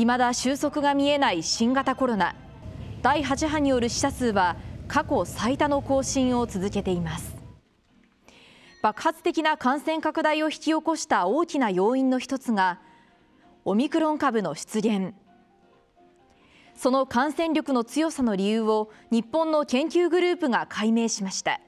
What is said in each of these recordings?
未だ収束が見えない新型コロナ第8波による死者数は過去最多の更新を続けています爆発的な感染拡大を引き起こした大きな要因の一つがオミクロン株の出現その感染力の強さの理由を日本の研究グループが解明しました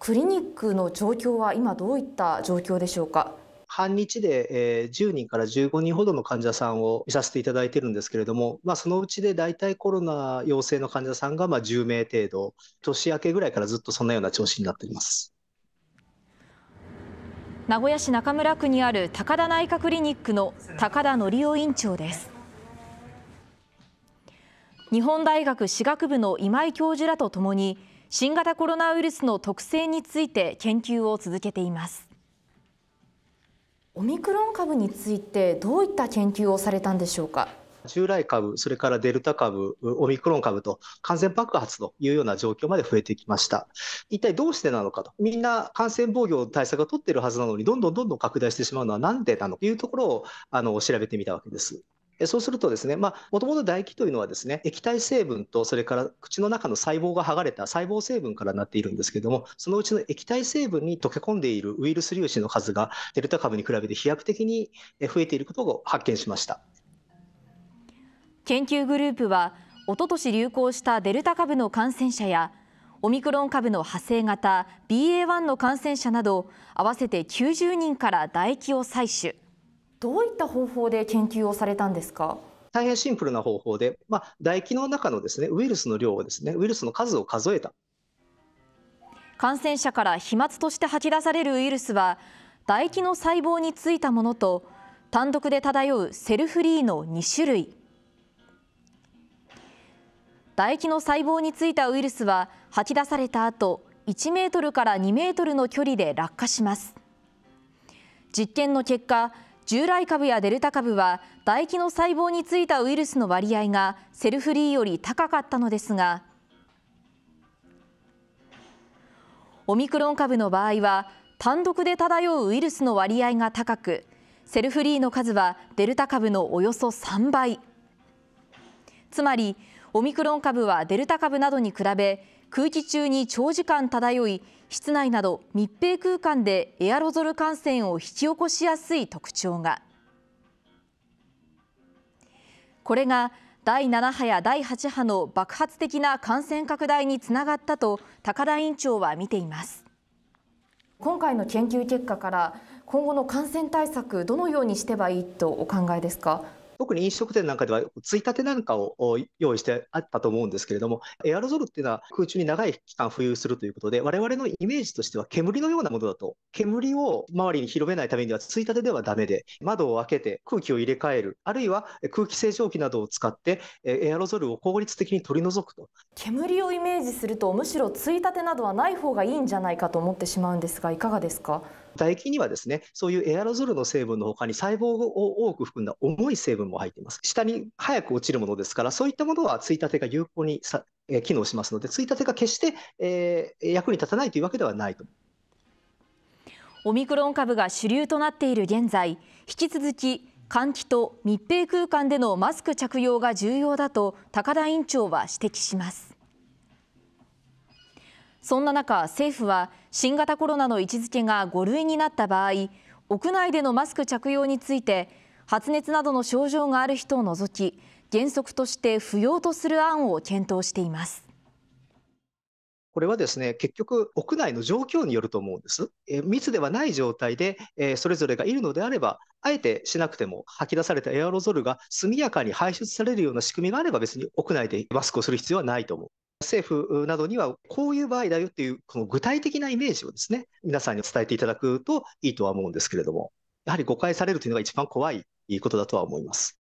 クリニックの状況は今どういった状況でしょうか半日で、え10人から15人ほどの患者さんを見させていただいてるんですけれども、まあ、そのうちで大体コロナ陽性の患者さんがま10名程度、年明けぐらいからずっとそんなような調子になっています。名古屋市中村区にある高田内科クリニックの高田則夫院長です日本大学歯学部の今井教授らとともに新型コロナウイルスの特性について研究を続けていますオミクロン株についてどういった研究をされたんでしょうか。従来株、それからデルタ株、オミクロン株と感染爆発というような状況まで増えてきました。一体どうしてなのかと、みんな感染防御対策を取ってるはずなのに、どんどんどんどん拡大してしまうのはなんでなのというところをあの調べてみたわけです。そうするとですね、まあ、もともと唾液というのはですね、液体成分と、それから口の中の細胞が剥がれた細胞成分からなっているんですけども、そのうちの液体成分に溶け込んでいるウイルス粒子の数が、デルタ株に比べて飛躍的に増えていることを発見しました。研究グループは、おととし流行したデルタ株の感染者や、オミクロン株の派生型 BA.1 の感染者など、合わせて90人から唾液を採取。どういった方法で研究をされたんですか大変シンプルな方法で、まあ、唾液の中のですねウイルスの量をですねウイルスの数を数えた感染者から飛沫として吐き出されるウイルスは唾液の細胞についたものと単独で漂うセルフリーの2種類唾液の細胞についたウイルスは吐き出された後1メートルから2メートルの距離で落下します実験の結果従来株やデルタ株は唾液の細胞についたウイルスの割合がセルフリーより高かったのですがオミクロン株の場合は単独で漂うウイルスの割合が高くセルフリーの数はデルタ株のおよそ3倍つまりオミクロン株はデルタ株などに比べ空気中に長時間漂い室内など密閉空間でエアロゾル感染を引き起こしやすい特徴がこれが第7波や第8波の爆発的な感染拡大につながったと高田院長は見ています今回の研究結果から今後の感染対策どのようにしてばいいとお考えですか特に飲食店なんかでは、ついたてなんかを用意してあったと思うんですけれども、エアロゾルっていうのは空中に長い期間浮遊するということで、我々のイメージとしては煙のようなものだと、煙を周りに広めないためには、ついたてではだめで、窓を開けて空気を入れ替える、あるいは空気清浄機などを使って、エアロゾルを効率的に取り除くと。煙をイメージすると、むしろついたてなどはない方がいいんじゃないかと思ってしまうんですが、いかがですか。唾液にはですね、そういうエアロゾルの成分の他に細胞を多く含んだ重い成分も入っています。下に早く落ちるものですから、そういったものはついたてが有効にさ、え機能しますので、ついたてが決して、えー、役に立たないというわけではないと。オミクロン株が主流となっている現在、引き続き換気と密閉空間でのマスク着用が重要だと高田院長は指摘します。そんな中、政府は新型コロナの位置づけが5類になった場合、屋内でのマスク着用について、発熱などの症状がある人を除き、原則として不要とする案を検討しています。これはですね結局、屋内の状況によると思うんです。え密ではない状態で、えそれぞれがいるのであれば、あえてしなくても吐き出されたエアロゾルが速やかに排出されるような仕組みがあれば、別に屋内でマスクをする必要はないと思う。政府などにはこういう場合だよっていうこの具体的なイメージをですね皆さんに伝えていただくといいとは思うんですけれどもやはり誤解されるというのが一番怖いことだとは思います。